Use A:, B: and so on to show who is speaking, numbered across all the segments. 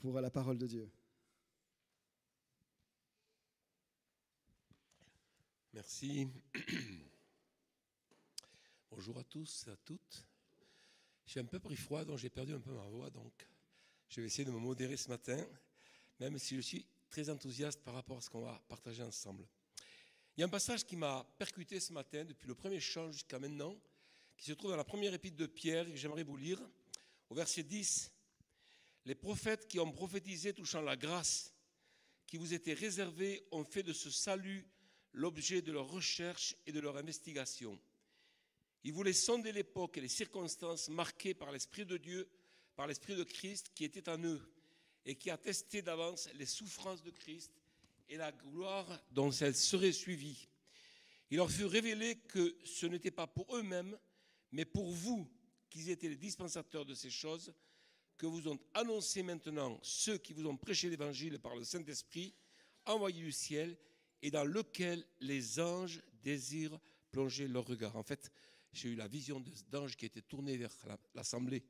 A: pour la parole de Dieu. Merci. Bonjour à tous, à toutes. J'ai un peu pris froid, donc j'ai perdu un peu ma voix, donc je vais essayer de me modérer ce matin, même si je suis très enthousiaste par rapport à ce qu'on va partager ensemble. Il y a un passage qui m'a percuté ce matin, depuis le premier chant jusqu'à maintenant, qui se trouve dans la première épître de Pierre, et que j'aimerais vous lire, au verset 10 les prophètes qui ont prophétisé touchant la grâce qui vous était réservée ont fait de ce salut l'objet de leur recherche et de leur investigation. Ils voulaient sonder l'époque et les circonstances marquées par l'Esprit de Dieu, par l'Esprit de Christ qui était en eux et qui attestait d'avance les souffrances de Christ et la gloire dont elles seraient suivies. Il leur fut révélé que ce n'était pas pour eux-mêmes, mais pour vous qu'ils étaient les dispensateurs de ces choses, que vous ont annoncé maintenant ceux qui vous ont prêché l'évangile par le Saint-Esprit, envoyé du ciel, et dans lequel les anges désirent plonger leur regard. En fait, j'ai eu la vision d'anges qui étaient tournés vers l'assemblée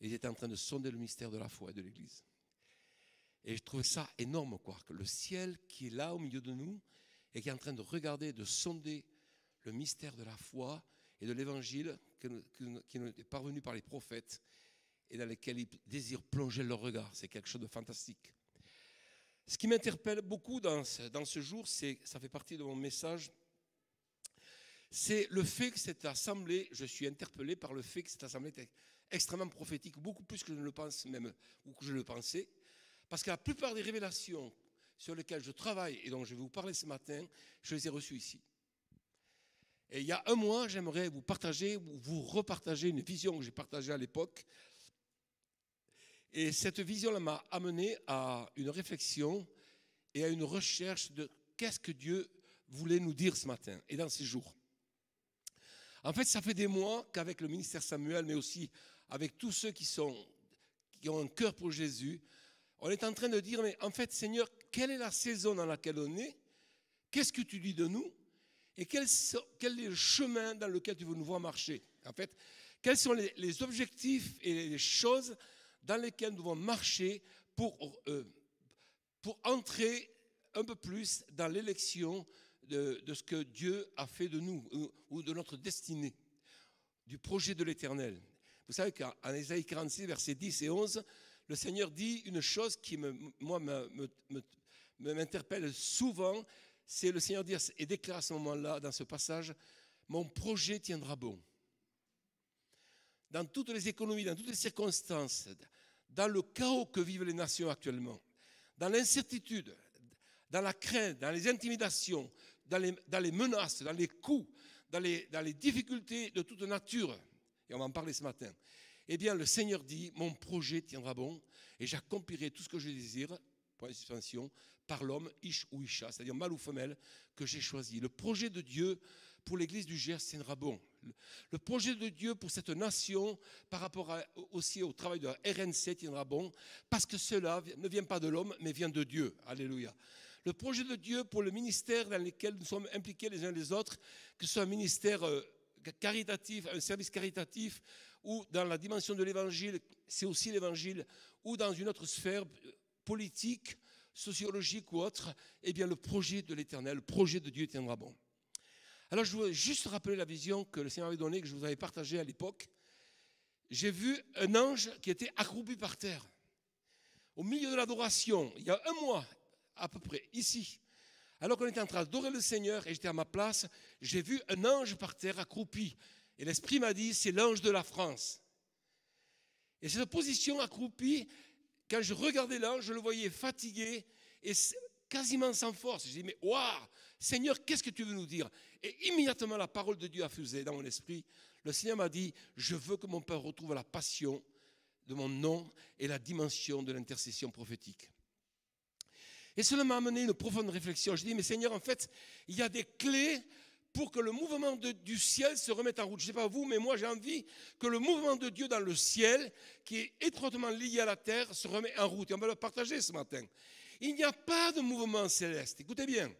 A: et ils étaient en train de sonder le mystère de la foi et de l'Église. Et je trouvais ça énorme, quoi, que le ciel qui est là au milieu de nous et qui est en train de regarder, de sonder le mystère de la foi et de l'Évangile qui nous est parvenu par les prophètes et dans lesquels ils désirent plonger leur regard. C'est quelque chose de fantastique. Ce qui m'interpelle beaucoup dans ce, dans ce jour, c'est, ça fait partie de mon message, c'est le fait que cette assemblée, je suis interpellé par le fait que cette assemblée est extrêmement prophétique, beaucoup plus que je ne le pense même, ou que je le pensais, parce que la plupart des révélations sur lesquelles je travaille et dont je vais vous parler ce matin, je les ai reçues ici. Et il y a un mois, j'aimerais vous partager, vous repartager une vision que j'ai partagée à l'époque et cette vision là m'a amené à une réflexion et à une recherche de qu'est-ce que Dieu voulait nous dire ce matin et dans ces jours. En fait, ça fait des mois qu'avec le ministère Samuel, mais aussi avec tous ceux qui, sont, qui ont un cœur pour Jésus, on est en train de dire, mais en fait, Seigneur, quelle est la saison dans laquelle on est Qu'est-ce que tu dis de nous Et quel, est le chemin dans lequel tu veux nous voir marcher En fait, quels sont les objectifs et les choses dans lesquels nous devons marcher pour, euh, pour entrer un peu plus dans l'élection de, ce que Dieu a fait de nous ou, de notre destinée, du projet de l'Éternel. Vous savez qu'en Ésaïe 46, versets 10 et 11, le Seigneur dit une chose qui, me, moi, m'interpelle souvent, c'est le Seigneur dire et déclare à ce moment-là, dans ce passage, mon projet tiendra bon dans toutes les économies, dans toutes les circonstances, dans le chaos que vivent les nations actuellement, dans l'incertitude, dans la crainte, dans les intimidations, dans les, menaces, dans les coups, dans les, dans les difficultés de toute nature, et on va en parler ce matin, eh bien le Seigneur dit, mon projet tiendra bon, et j'accomplirai tout ce que je désire, point de suspension, par l'homme, ish ou isha, c'est-à-dire mâle ou femelle, que j'ai choisi. Le projet de Dieu pour l'Église du Gers tiendra bon le projet de Dieu pour cette nation par rapport aussi au travail de la RNC tiendra bon, parce que cela ne vient pas de l'homme, mais vient de Dieu. Alléluia. Le projet de Dieu pour le ministère dans lequel nous sommes impliqués les uns les autres, que ce soit un ministère euh, caritatif, un service caritatif, ou dans la dimension de l'évangile, c'est aussi l'évangile, ou dans une autre sphère euh, politique, sociologique ou autre, eh bien le projet de l'Éternel, le projet de Dieu tiendra bon. Alors je veux juste rappeler la vision que le Seigneur m'avait donnée, que je vous avais partagée à l'époque. J'ai vu un ange qui était accroupi par terre. Au milieu de l'adoration, il y a un mois à peu près, ici, alors qu'on était en train d'adorer le Seigneur et j'étais à ma place, j'ai vu un ange par terre accroupi. Et l'Esprit m'a dit, c'est l'ange de la France. Et cette position accroupie, quand je regardais l'ange, je le voyais fatigué et quasiment sans force. J'ai dit, mais waouh, Seigneur, qu'est-ce que tu veux nous dire Et immédiatement, la parole de Dieu a fusé dans mon esprit. Le Seigneur m'a dit, je veux que mon Père retrouve la passion de mon nom et la dimension de l'intercession prophétique. Et cela m'a amené une profonde réflexion. Je dis, mais Seigneur, en fait, il y a des clés pour que le mouvement du ciel se remette en route. Je ne sais pas vous, mais moi j'ai envie que le mouvement de Dieu dans le ciel, qui est étroitement lié à la terre, se remette en route. Et on va le partager ce matin. Il n'y a pas de mouvement céleste, écoutez bien.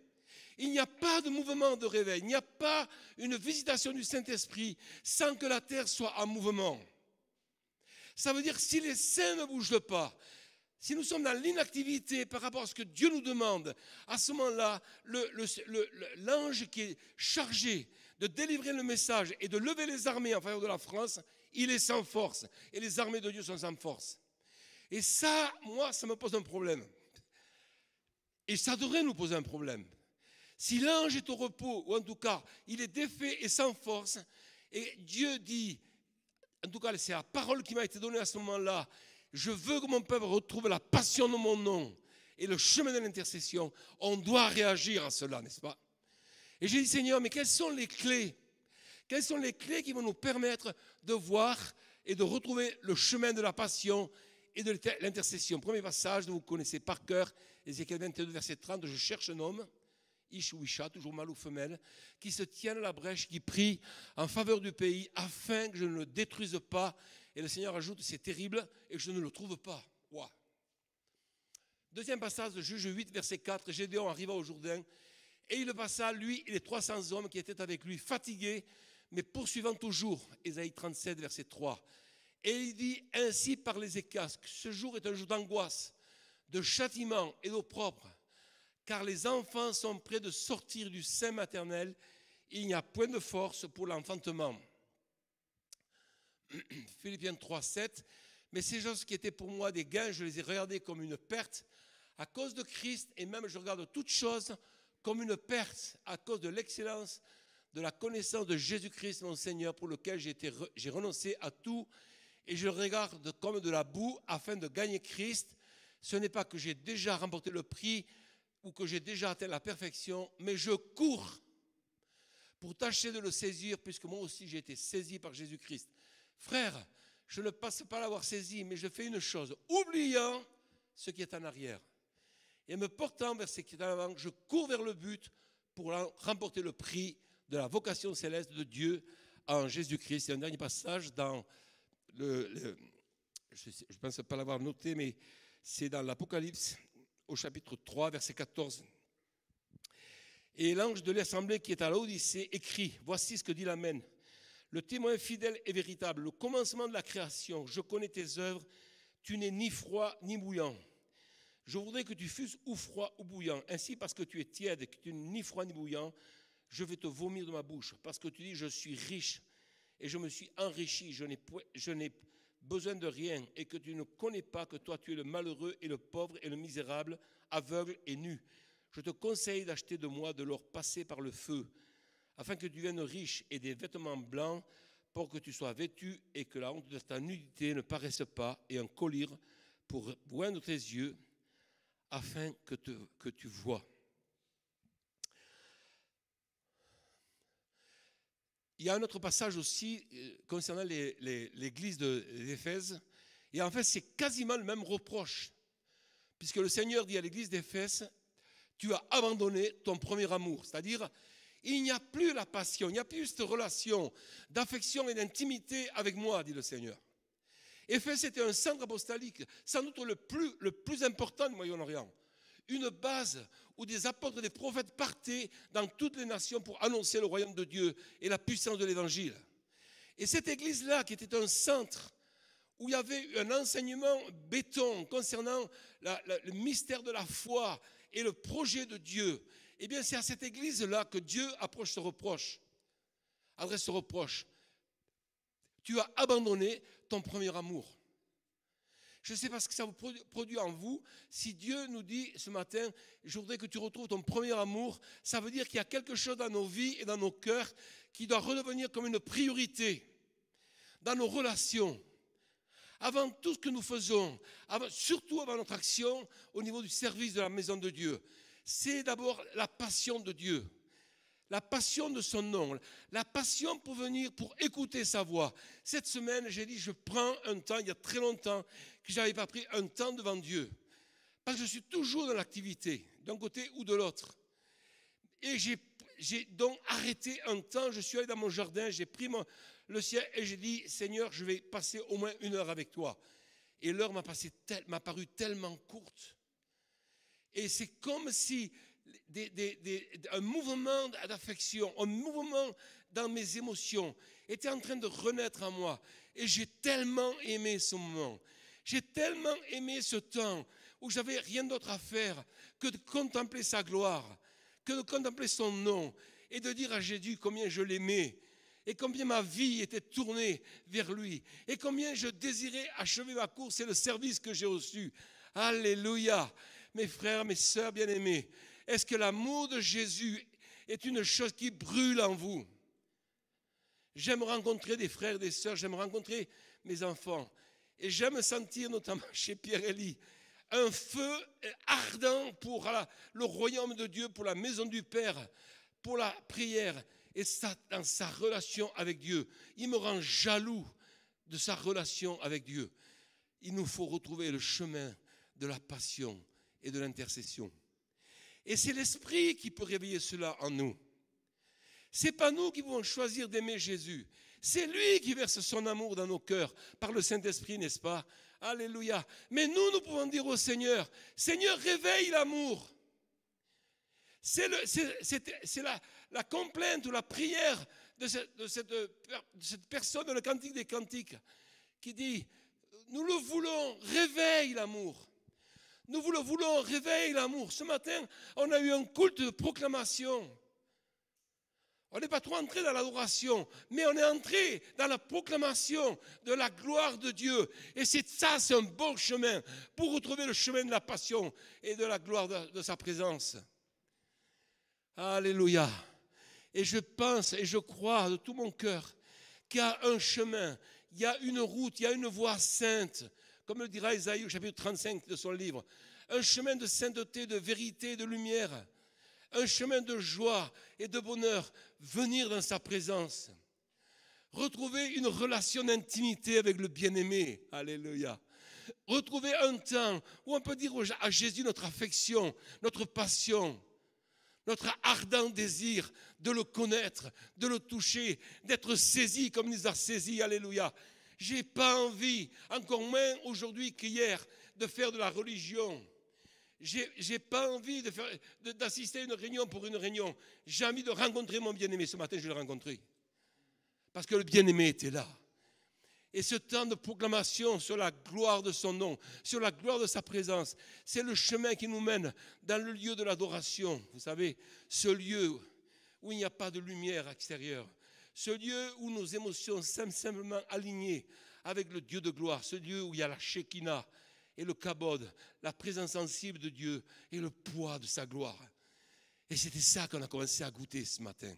A: Il n'y a pas de mouvement de réveil, il n'y a pas une visitation du Saint-Esprit sans que la terre soit en mouvement. Ça veut dire que si les saints ne bougent pas, si nous sommes dans l'inactivité par rapport à ce que Dieu nous demande, à ce moment-là, l'ange qui est chargé de délivrer le message et de lever les armées en faveur de la France, il est sans force. Et les armées de Dieu sont sans force. Et ça, moi, ça me pose un problème. Et ça devrait nous poser un problème. Si l'ange est au repos, ou en tout cas, il est défait et sans force, et Dieu dit, en tout cas, c'est la parole qui m'a été donnée à ce moment-là, je veux que mon peuple retrouve la passion de mon nom et le chemin de l'intercession. On doit réagir à cela, n'est-ce pas Et j'ai dit, Seigneur, mais quelles sont les clés Quelles sont les clés qui vont nous permettre de voir et de retrouver le chemin de la passion et de l'intercession. Premier passage, vous connaissez par cœur, Ézéchiel 22, verset 30, je cherche un homme, Ish toujours mâle ou femelle, qui se tient à la brèche, qui prie en faveur du pays, afin que je ne le détruise pas. Et le Seigneur ajoute, c'est terrible, et je ne le trouve pas. Deuxième passage de Juge 8, verset 4, Gédéon arriva au Jourdain, et il passa, lui et les 300 hommes qui étaient avec lui, fatigués, mais poursuivant toujours. Ésaïe 37, verset 3. Et il dit ainsi par les écasques, ce jour est un jour d'angoisse, de châtiment et d'opprobre, car les enfants sont prêts de sortir du sein maternel, il n'y a point de force pour l'enfantement. Philippiens 3, 7. Mais ces choses qui étaient pour moi des gains, je les ai regardées comme une perte à cause de Christ, et même je regarde toutes choses comme une perte à cause de l'excellence de la connaissance de Jésus-Christ, mon Seigneur, pour lequel j'ai renoncé à tout et je regarde comme de la boue afin de gagner Christ. Ce n'est pas que j'ai déjà remporté le prix ou que j'ai déjà atteint la perfection, mais je cours pour tâcher de le saisir, puisque moi aussi j'ai été saisi par Jésus-Christ. Frère, je ne passe pas l'avoir saisi, mais je fais une chose, oubliant ce qui est en arrière et me portant vers ce qui est en avant, je cours vers le but pour remporter le prix de la vocation céleste de Dieu en Jésus-Christ. C'est un dernier passage dans je pense pas l'avoir noté, mais c'est dans l'Apocalypse, au chapitre 3, verset 14. Et l'ange de l'assemblée qui est à l'Odyssée écrit, voici ce que dit l'Amen. Le témoin fidèle et véritable, le commencement de la création, je connais tes œuvres, tu n'es ni froid ni bouillant. Je voudrais que tu fusses ou froid ou bouillant. Ainsi, parce que tu es tiède, que tu n'es ni froid ni bouillant, je vais te vomir de ma bouche. Parce que tu dis, je suis riche, et je me suis enrichi, je n'ai besoin de rien, et que tu ne connais pas que toi tu es le malheureux et le pauvre et le misérable, aveugle et nu. Je te conseille d'acheter de moi de l'or passé par le feu, afin que tu viennes riche et des vêtements blancs, pour que tu sois vêtu et que la honte de ta nudité ne paraisse pas, et un collier pour boire tes yeux, afin que, que tu vois. il y a un autre passage aussi euh, concernant l'église d'Éphèse. Et en fait, c'est quasiment le même reproche. Puisque le Seigneur dit à l'église d'Éphèse, tu as abandonné ton premier amour. C'est-à-dire, il n'y a plus la passion, il n'y a plus cette relation d'affection et d'intimité avec moi, dit le Seigneur. Éphèse était un centre apostolique, sans doute le plus, le plus important du Moyen-Orient une base où des apôtres des prophètes partaient dans toutes les nations pour annoncer le royaume de Dieu et la puissance de l'évangile. Et cette église-là, qui était un centre où il y avait un enseignement béton concernant le mystère de la foi et le projet de Dieu, eh bien c'est à cette église-là que Dieu approche ce reproche, adresse ce reproche. Tu as abandonné ton premier amour. Je sais pas ce que ça vous produit en vous. Si Dieu nous dit ce matin, je voudrais que tu retrouves ton premier amour, ça veut dire qu'il y a quelque chose dans nos vies et dans nos cœurs qui doit redevenir comme une priorité dans nos relations. Avant tout ce que nous faisons, surtout avant notre action au niveau du service de la maison de Dieu, c'est d'abord la passion de Dieu la passion de son oncle, la passion pour venir, pour écouter sa voix. Cette semaine, j'ai dit, je prends un temps, il y a très longtemps que je n'avais pas pris un temps devant Dieu. Parce que je suis toujours dans l'activité, d'un côté ou de l'autre. Et j'ai donc arrêté un temps, je suis allé dans mon jardin, j'ai pris le ciel et j'ai dit, Seigneur, je vais passer au moins une heure avec toi. Et l'heure m'a m'a paru tellement courte. Et c'est comme si un mouvement d'affection, un mouvement dans mes émotions était en train de renaître en moi. Et j'ai tellement aimé ce moment. J'ai tellement aimé ce temps où j'avais rien d'autre à faire que de contempler sa gloire, que de contempler son nom et de dire à Jésus combien je l'aimais et combien ma vie était tournée vers lui et combien je désirais achever ma course et le service que j'ai reçu. Alléluia. Mes frères, mes sœurs bien-aimés, est-ce que l'amour de Jésus est une chose qui brûle en vous J'aime rencontrer des frères, des sœurs, j'aime rencontrer mes enfants. Et j'aime sentir, notamment chez Pierre-Élie, un feu ardent pour le royaume de Dieu, pour la maison du Père, pour la prière et sa relation avec Dieu. Il me rend jaloux de sa relation avec Dieu. Il nous faut retrouver le chemin de la passion et de l'intercession. Et c'est l'Esprit qui peut réveiller cela en nous. C'est pas nous qui pouvons choisir d'aimer Jésus. C'est lui qui verse son amour dans nos cœurs par le Saint-Esprit, n'est-ce pas Alléluia. Mais nous, nous pouvons dire au Seigneur, Seigneur, réveille l'amour. C'est la, la, complainte ou la prière de cette, de cette personne dans le Cantique des Cantiques qui dit, nous le voulons, réveille l'amour. Nous vous le voulons, réveille l'amour. Ce matin, on a eu un culte de proclamation. On n'est pas trop entré dans l'adoration, mais on est entré dans la proclamation de la gloire de Dieu. Et c'est ça, c'est un bon chemin pour retrouver le chemin de la passion et de la gloire de, de sa présence. Alléluia. Et je pense et je crois de tout mon cœur qu'il y a un chemin, il y a une route, il y a une voie sainte comme le dira Isaïe au chapitre 35 de son livre, un chemin de sainteté, de vérité, de lumière, un chemin de joie et de bonheur, venir dans sa présence, retrouver une relation d'intimité avec le bien-aimé, alléluia, retrouver un temps où on peut dire à Jésus notre affection, notre passion, notre ardent désir de le connaître, de le toucher, d'être saisi comme il nous a saisi, alléluia, j'ai pas envie, encore moins aujourd'hui qu'hier, de faire de la religion. J'ai pas envie d'assister à une réunion pour une réunion. J'ai envie de rencontrer mon bien-aimé. Ce matin, je l'ai rencontré. Parce que le bien-aimé était là. Et ce temps de proclamation sur la gloire de son nom, sur la gloire de sa présence, c'est le chemin qui nous mène dans le lieu de l'adoration. Vous savez, ce lieu où il n'y a pas de lumière extérieure, ce lieu où nos émotions sont simplement alignées avec le Dieu de gloire, ce lieu où il y a la Shekinah et le Kabod, la présence sensible de Dieu et le poids de sa gloire. Et c'était ça qu'on a commencé à goûter ce matin.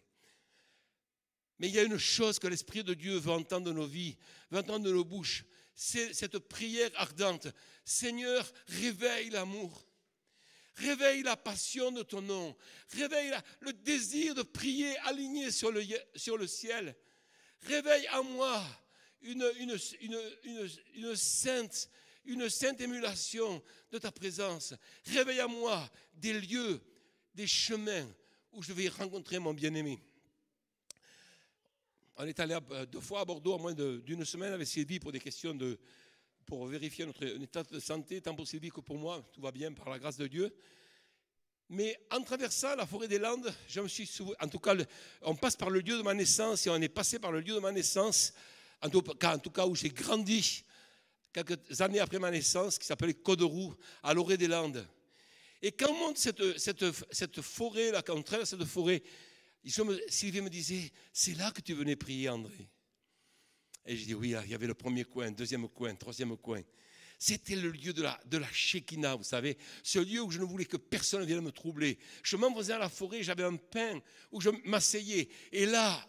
A: Mais il y a une chose que l'Esprit de Dieu veut entendre de nos vies, veut entendre de nos bouches, c'est cette prière ardente. Seigneur, réveille l'amour. Réveille la passion de ton nom. Réveille le désir de prier aligné sur le, sur le ciel. Réveille en moi une, sainte, une sainte émulation de ta présence. Réveille à moi des lieux, des chemins où je vais rencontrer mon bien-aimé. On est allé euh, deux fois à Bordeaux en moins d'une semaine avec Sylvie pour des questions de, pour vérifier notre état de santé, tant pour Sylvie que pour moi, tout va bien par la grâce de Dieu. Mais en traversant la forêt des Landes, je me suis en tout cas, on passe par le lieu de ma naissance et on est passé par le lieu de ma naissance, en tout cas, où j'ai grandi quelques années après ma naissance, qui s'appelait Coderoux, à l'orée des Landes. Et quand on monte cette, forêt, là, quand on traverse cette forêt, Sylvie me disait, c'est là que tu venais prier, André. Et je dis, oui, il y avait le premier coin, deuxième coin, troisième coin. C'était le lieu de la, de la Shekinah, vous savez, ce lieu où je ne voulais que personne vienne me troubler. Je m'envoisais à la forêt, j'avais un pain où je m'asseyais. Et là,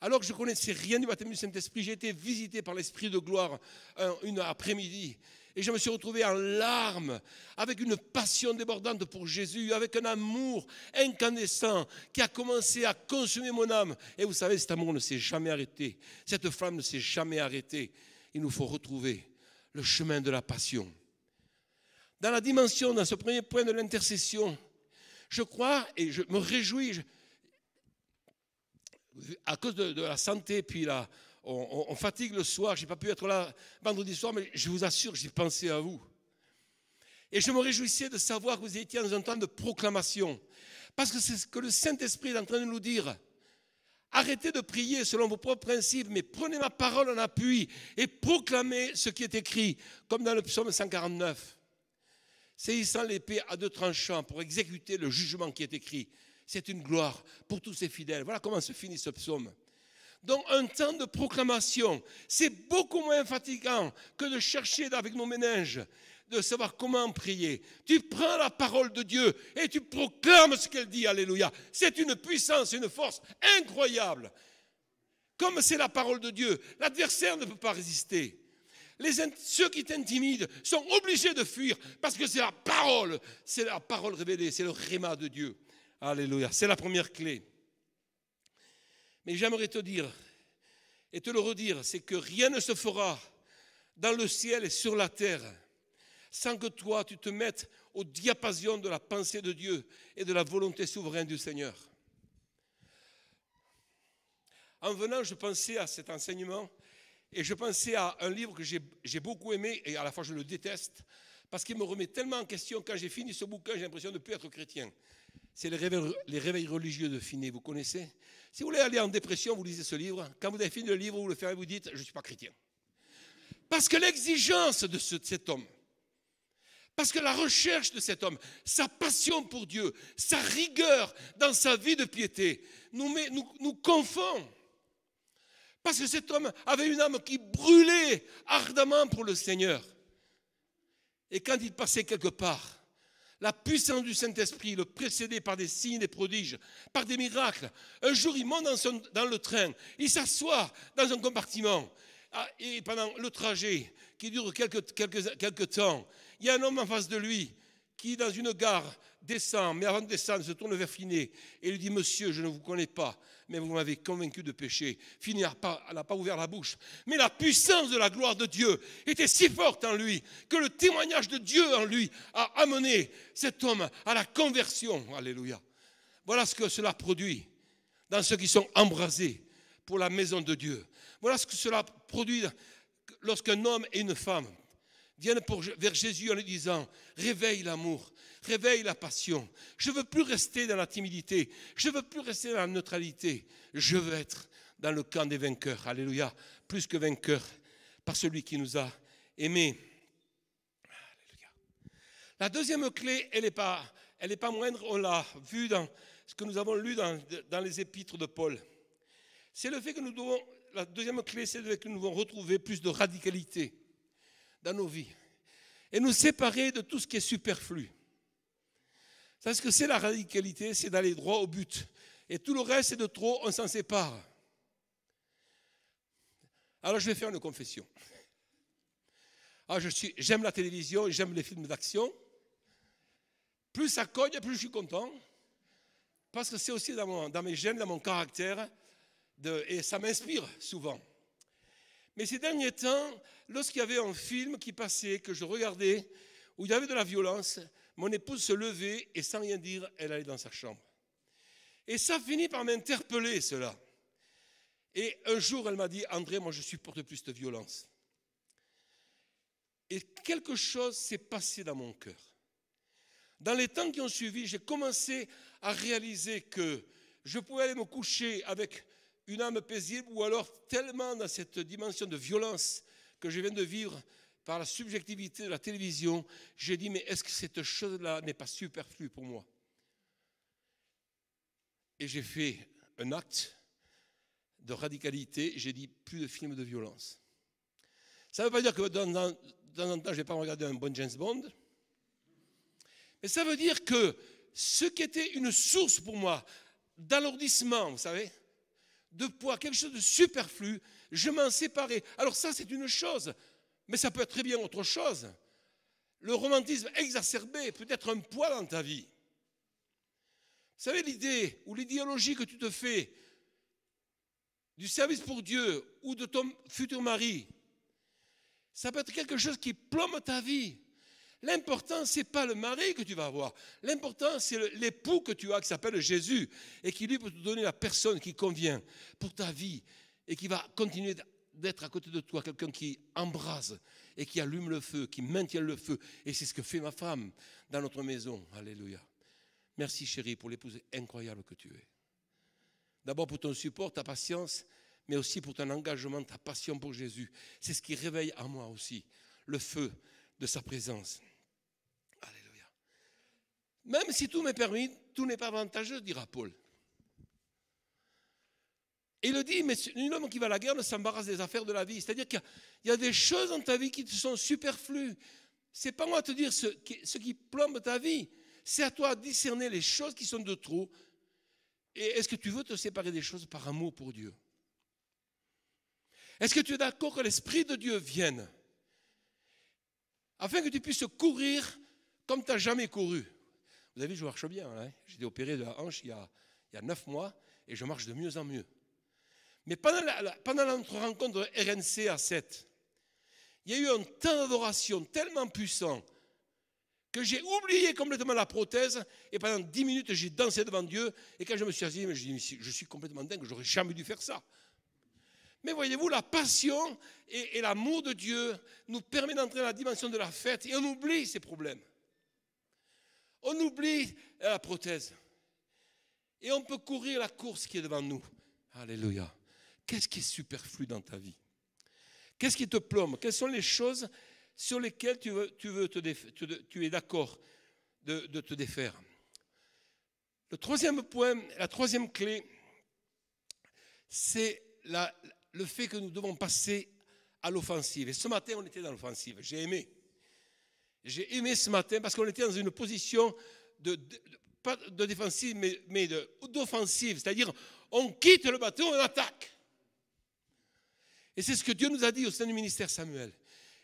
A: alors que je connaissais rien du baptême du Saint-Esprit, j'ai été visité par l'Esprit de gloire un, euh, une après-midi. Et je me suis retrouvé en larmes, avec une passion débordante pour Jésus, avec un amour incandescent qui a commencé à consumer mon âme. Et vous savez, cet amour ne s'est jamais arrêté. Cette flamme ne s'est jamais arrêtée. Il nous faut retrouver le chemin de la passion. Dans la dimension, dans ce premier point de l'intercession, je crois et je me réjouis, à cause de, la santé, puis la, on, fatigue le soir, je n'ai pas pu être là vendredi soir, mais je vous assure, j'ai pensé à vous. Et je me réjouissais de savoir que vous étiez dans un temps de proclamation, parce que c'est ce que le Saint-Esprit est en train de nous dire. Arrêtez de prier selon vos propres principes, mais prenez ma parole en appui et proclamez ce qui est écrit, comme dans le psaume 149. Saisissant l'épée à deux tranchants pour exécuter le jugement qui est écrit, c'est une gloire pour tous ces fidèles. Voilà comment se finit ce psaume. Donc un temps de proclamation, c'est beaucoup moins fatigant que de chercher avec nos méninges, de savoir comment prier. Tu prends la parole de Dieu et tu proclames ce qu'elle dit, alléluia. C'est une puissance, une force incroyable. Comme c'est la parole de Dieu, l'adversaire ne peut pas résister. Les, ceux qui t'intimident sont obligés de fuir parce que c'est la parole, c'est la parole révélée, c'est le réma de Dieu. Alléluia, c'est la première clé. Mais j'aimerais te dire et te le redire, c'est que rien ne se fera dans le ciel et sur la terre sans que toi, tu te mettes au diapason de la pensée de Dieu et de la volonté souveraine du Seigneur. En venant, je pensais à cet enseignement et je pensais à un livre que j'ai beaucoup aimé et à la fois je le déteste parce qu'il me remet tellement en question. Quand j'ai fini ce bouquin, j'ai l'impression de ne plus être chrétien. C'est les, les réveils religieux de Finet, vous connaissez si vous voulez aller en dépression, vous lisez ce livre. Quand vous avez fini le livre, vous le ferez, vous dites, je ne suis pas chrétien. Parce que l'exigence de, cet homme, parce que la recherche de cet homme, sa passion pour Dieu, sa rigueur dans sa vie de piété, nous confond. Parce que cet homme avait une âme qui brûlait ardemment pour le Seigneur. Et quand il passait quelque part, la puissance du Saint-Esprit le précédait par des signes, des prodiges, par des miracles. Un jour, il monte dans, le train, il s'assoit dans un compartiment. Ah, et pendant le trajet, qui dure quelques, quelques temps, il y a un homme en face de lui qui, dans une gare, descend, mais avant de descendre, se tourne vers Finet et lui dit Monsieur, je ne vous connais pas mais vous m'avez convaincu de pécher. Fini, elle n'a pas ouvert la bouche. Mais la puissance de la gloire de Dieu était si forte en lui que le témoignage de Dieu en lui a amené cet homme à la conversion. Alléluia. Voilà ce que cela produit dans ceux qui sont embrasés pour la maison de Dieu. Voilà ce que cela produit lorsqu'un homme et une femme viennent vers Jésus en lui disant, réveille l'amour, réveille la passion. Je veux plus rester dans la timidité. Je ne veux plus rester dans la neutralité. Je veux être dans le camp des vainqueurs. Alléluia. Plus que vainqueur par celui qui nous a aimés. Alléluia. La deuxième clé, elle n'est pas, elle pas moindre. On l'a vu dans ce que nous avons lu dans, dans les épîtres de Paul. C'est le fait que nous devons, la deuxième clé, c'est le que nous devons retrouver plus de radicalité dans nos vies et nous séparer de tout ce qui est superflu. Parce que c'est la radicalité, c'est d'aller droit au but. Et tout le reste, c'est de trop, on s'en sépare. Alors je vais faire une confession. Ah, je suis, j'aime la télévision, j'aime les films d'action. Plus ça cogne, plus je suis content. Parce que c'est aussi dans, mes gènes, dans mon caractère. et ça m'inspire souvent. Mais ces derniers temps, lorsqu'il y avait un film qui passait, que je regardais, où il y avait de la violence, mon épouse se levait et sans rien dire, elle allait dans sa chambre. Et ça finit par m'interpeller, cela. Et un jour, elle m'a dit, André, moi, je supporte plus de violence. Et quelque chose s'est passé dans mon cœur. Dans les temps qui ont suivi, j'ai commencé à réaliser que je pouvais aller me coucher avec une âme paisible ou alors tellement dans cette dimension de violence que je viens de vivre, par la subjectivité de la télévision, j'ai dit, mais est-ce que cette chose-là n'est pas superflue pour moi Et j'ai fait un acte de radicalité, j'ai dit, plus de films de violence. Ça ne veut pas dire que dans, un temps, je n'ai pas regardé un bon James Bond, mais ça veut dire que ce qui était une source pour moi d'alourdissement, vous savez, de poids, quelque chose de superflu, je m'en séparais. Alors ça, c'est une chose mais ça peut être très bien autre chose. Le romantisme exacerbé peut être un poids dans ta vie. Vous savez, l'idée ou l'idéologie que tu te fais du service pour Dieu ou de ton futur mari, ça peut être quelque chose qui plombe ta vie. L'important, ce n'est pas le mari que tu vas avoir. L'important, c'est l'époux que tu as, qui s'appelle Jésus, et qui lui peut te donner la personne qui convient pour ta vie, et qui va continuer d'être à côté de toi quelqu'un qui embrase et qui allume le feu, qui maintient le feu. Et c'est ce que fait ma femme dans notre maison. Alléluia. Merci chérie pour l'épouse incroyable que tu es. D'abord pour ton support, ta patience, mais aussi pour ton engagement, ta passion pour Jésus. C'est ce qui réveille en moi aussi le feu de sa présence. Alléluia. Même si tout m'est permis, tout n'est pas avantageux, dira Paul. Et le dit, mais un homme qui va à la guerre ne s'embarrasse des affaires de la vie. C'est-à-dire qu'il y, a des choses dans ta vie qui te sont superflues. C'est pas moi à te dire ce qui, ce plombe ta vie. C'est à toi de discerner les choses qui sont de trop. Et est-ce que tu veux te séparer des choses par amour pour Dieu Est-ce que tu es d'accord que l'Esprit de Dieu vienne afin que tu puisses courir comme tu n'as jamais couru Vous avez vu, je marche bien. Hein. J'ai été opéré de la hanche il y a, neuf mois et je marche de mieux en mieux. Mais pendant, notre rencontre RNC à 7, il y a eu un temps d'adoration tellement puissant que j'ai oublié complètement la prothèse et pendant dix minutes j'ai dansé devant Dieu et quand je me suis assis, je me suis dit je suis complètement dingue, j'aurais jamais dû faire ça. Mais voyez-vous, la passion et, et l'amour de Dieu nous permet d'entrer dans la dimension de la fête et on oublie ces problèmes. On oublie euh, la prothèse. Et on peut courir la course qui est devant nous. Alléluia. Qu'est-ce qui est superflu dans ta vie Qu'est-ce qui te plombe Quelles sont les choses sur lesquelles tu, veux, tu, te es d'accord de, te défaire Le troisième point, la troisième clé, c'est le fait que nous devons passer à l'offensive. Et ce matin, on était dans l'offensive. J'ai aimé. J'ai aimé ce matin parce qu'on était dans une position de, pas de défensive, mais d'offensive. C'est-à-dire, on quitte le bateau, on attaque. Et c'est ce que Dieu nous a dit au sein du ministère Samuel.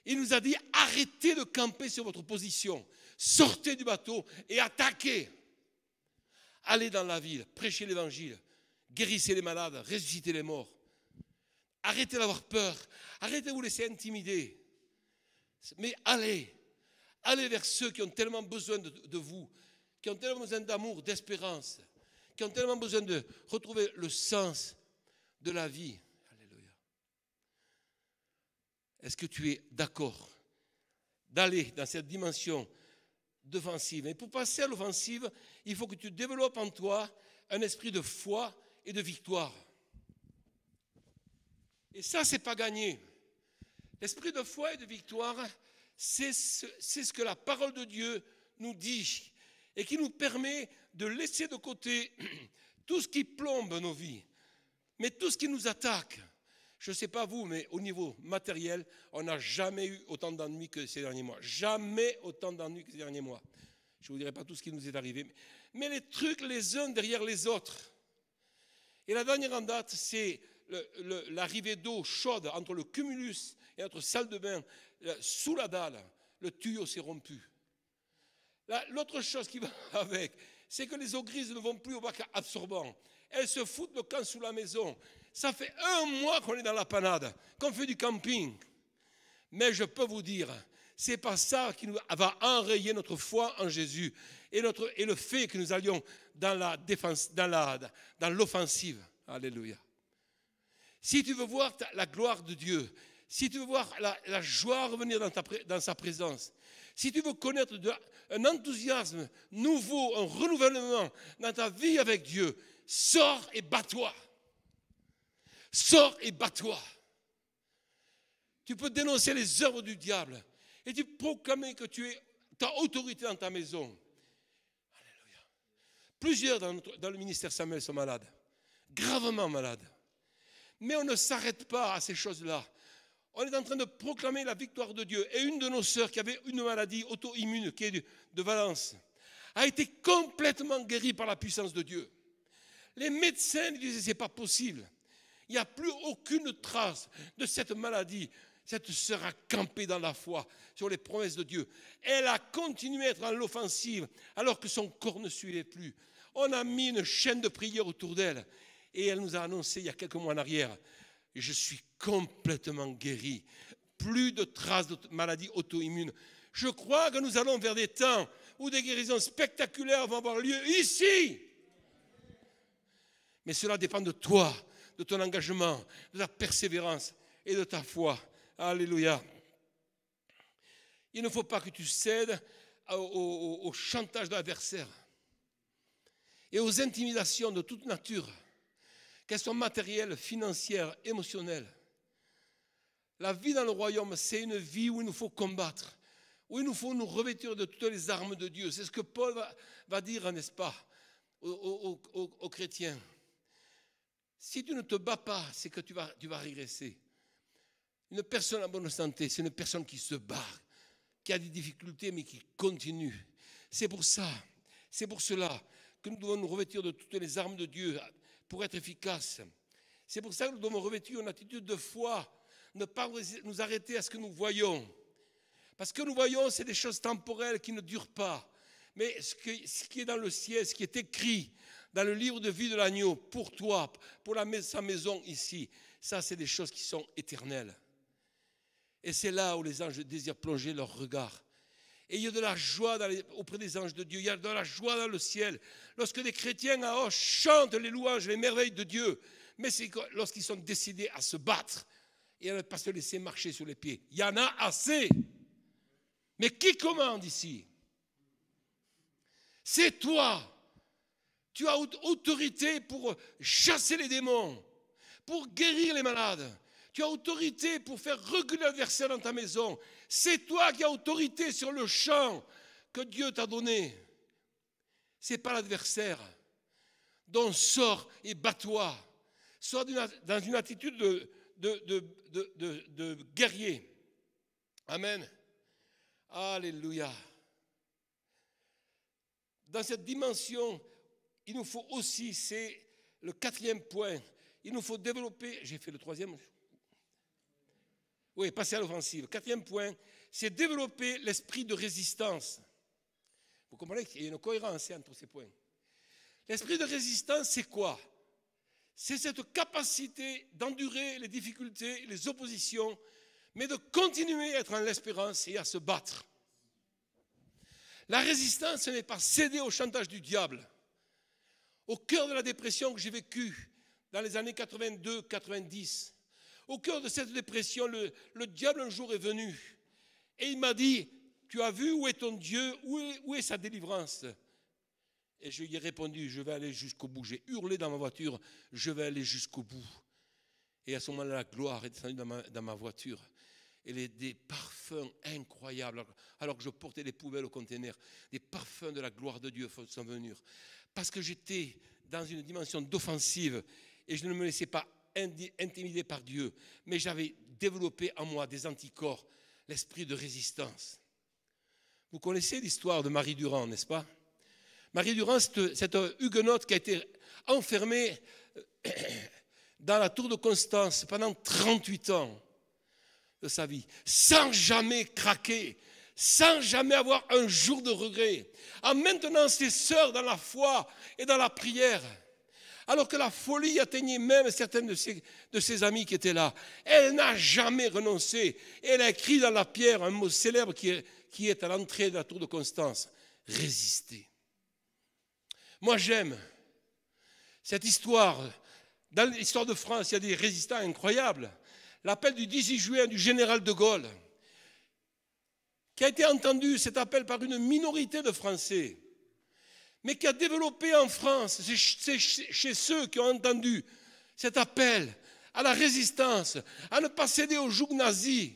A: Il nous a dit, arrêtez de camper sur votre position, sortez du bateau et attaquez. Allez dans la ville, prêchez l'évangile, guérissez les malades, ressuscitez les morts. Arrêtez d'avoir peur, arrêtez de vous laisser intimider. Mais allez, allez vers ceux qui ont tellement besoin de, vous, qui ont tellement besoin d'amour, d'espérance, qui ont tellement besoin de retrouver le sens de la vie. Est-ce que tu es d'accord d'aller dans cette dimension d'offensive Et pour passer à l'offensive, il faut que tu développes en toi un esprit de foi et de victoire. Et ça, c'est pas gagné. L'esprit de foi et de victoire, c'est ce, que la parole de Dieu nous dit et qui nous permet de laisser de côté tout ce qui plombe nos vies, mais tout ce qui nous attaque. Je ne sais pas vous, mais au niveau matériel, on n'a jamais eu autant d'ennuis que ces derniers mois. Jamais autant d'ennuis que ces derniers mois. Je ne vous dirai pas tout ce qui nous est arrivé. Mais, les trucs les uns derrière les autres. Et la dernière en date, c'est l'arrivée d'eau chaude entre le cumulus et notre salle de bain. Sous la dalle, le tuyau s'est rompu. L'autre chose qui va avec, c'est que les eaux grises ne vont plus au bac absorbant. Elles se foutent le camp sous la maison. Ça fait un mois qu'on est dans la panade, qu'on fait du camping. Mais je peux vous dire, c'est pas ça qui nous va enrayer notre foi en Jésus et, notre, et le fait que nous allions dans la défense, dans la, dans l'offensive. Alléluia. Si tu veux voir la gloire de Dieu, si tu veux voir la, joie revenir dans, ta, dans, sa présence, si tu veux connaître de, un enthousiasme nouveau, un renouvellement dans ta vie avec Dieu, sors et bats-toi. Sors et bats-toi. Tu peux dénoncer les œuvres du diable et tu proclamer que tu es ta autorité dans ta maison. Alléluia. Plusieurs dans, dans le ministère Samuel sont malades, gravement malades. Mais on ne s'arrête pas à ces choses-là. On est en train de proclamer la victoire de Dieu. Et une de nos sœurs qui avait une maladie auto-immune, qui est de, Valence, a été complètement guérie par la puissance de Dieu. Les médecins disaient, c'est pas possible. Il n'y a plus aucune trace de cette maladie. Cette sœur a campé dans la foi sur les promesses de Dieu. Elle a continué à être en l'offensive alors que son corps ne suivait plus. On a mis une chaîne de prière autour d'elle et elle nous a annoncé il y a quelques mois en arrière, je suis complètement guérie. Plus de traces de maladie auto-immune. Je crois que nous allons vers des temps où des guérisons spectaculaires vont avoir lieu ici. Mais cela dépend de toi, de ton engagement, de ta persévérance et de ta foi. Alléluia. Il ne faut pas que tu cèdes au, chantage de l'adversaire et aux intimidations de toute nature, qu'elles soient matérielles, financières, émotionnelles. La vie dans le royaume, c'est une vie où il nous faut combattre, où il nous faut nous revêtir de toutes les armes de Dieu. C'est ce que Paul va, dire, n'est-ce pas, aux chrétiens. Si tu ne te bats pas, c'est que tu vas, tu vas régresser. Une personne en bonne santé, c'est une personne qui se bat, qui a des difficultés, mais qui continue. C'est pour ça, c'est pour cela que nous devons nous revêtir de toutes les armes de Dieu pour être efficaces. C'est pour ça que nous devons revêtir une attitude de foi, ne pas nous arrêter à ce que nous voyons. Parce que nous voyons, c'est des choses temporelles qui ne durent pas. Mais ce qui est dans le ciel, ce qui est écrit dans le livre de vie de l'agneau, pour toi, pour la, sa maison ici. Ça, c'est des choses qui sont éternelles. Et c'est là où les anges désirent plonger leur regard. Et il y a de la joie auprès des anges de Dieu, il y a de la joie dans le ciel. Lorsque les chrétiens à Hoche chantent les louanges, les merveilles de Dieu, mais c'est lorsqu'ils sont décidés à se battre et à ne pas se laisser marcher sur les pieds. Il y en a assez. Mais qui commande ici C'est toi. Tu as autorité pour chasser les démons, pour guérir les malades. Tu as autorité pour faire reculer l'adversaire dans ta maison. C'est toi qui as autorité sur le champ que Dieu t'a donné. Ce n'est pas l'adversaire. Donc sors et bats-toi. Sois dans une attitude de, de guerrier. Amen. Alléluia. Dans cette dimension il nous faut aussi, c'est le quatrième point, il nous faut développer, j'ai fait le troisième, oui, passer à l'offensive. Quatrième point, c'est développer l'esprit de résistance. Vous comprenez qu'il y a une cohérence hein, entre ces points. L'esprit de résistance, c'est quoi C'est cette capacité d'endurer les difficultés, les oppositions, mais de continuer à être en l'espérance et à se battre. La résistance, ce n'est pas céder au chantage du diable au cœur de la dépression que j'ai vécue dans les années 82-90, au cœur de cette dépression, le, diable un jour est venu et il m'a dit, tu as vu où est ton Dieu, où est, sa délivrance Et je lui ai répondu, je vais aller jusqu'au bout. J'ai hurlé dans ma voiture, je vais aller jusqu'au bout. Et à ce moment-là, la gloire est descendue dans ma voiture et les, des parfums incroyables, alors, que je portais les poubelles au conteneur, des parfums de la gloire de Dieu sont venus. Parce que j'étais dans une dimension d'offensive et je ne me laissais pas intimider par Dieu, mais j'avais développé en moi des anticorps, l'esprit de résistance. Vous connaissez l'histoire de Marie Durand, n'est-ce pas Marie Durand, cette, cette huguenote qui a été enfermée euh, dans la tour de Constance pendant 38 ans de sa vie, sans jamais craquer, sans jamais avoir un jour de regret, en maintenant ses sœurs dans la foi et dans la prière. Alors que la folie atteignait même certaines de ses, de ses amies qui étaient là. Elle n'a jamais renoncé. Elle a écrit dans la pierre un mot célèbre qui qui est à l'entrée de la tour de Constance. Résister. Moi j'aime cette histoire. Dans l'histoire de France, il y a des résistants incroyables l'appel du 18 juin du général de Gaulle, qui a été entendu, cet appel, par une minorité de Français, mais qui a développé en France, c'est chez ceux qui ont entendu cet appel à la résistance, à ne pas céder au joug nazi,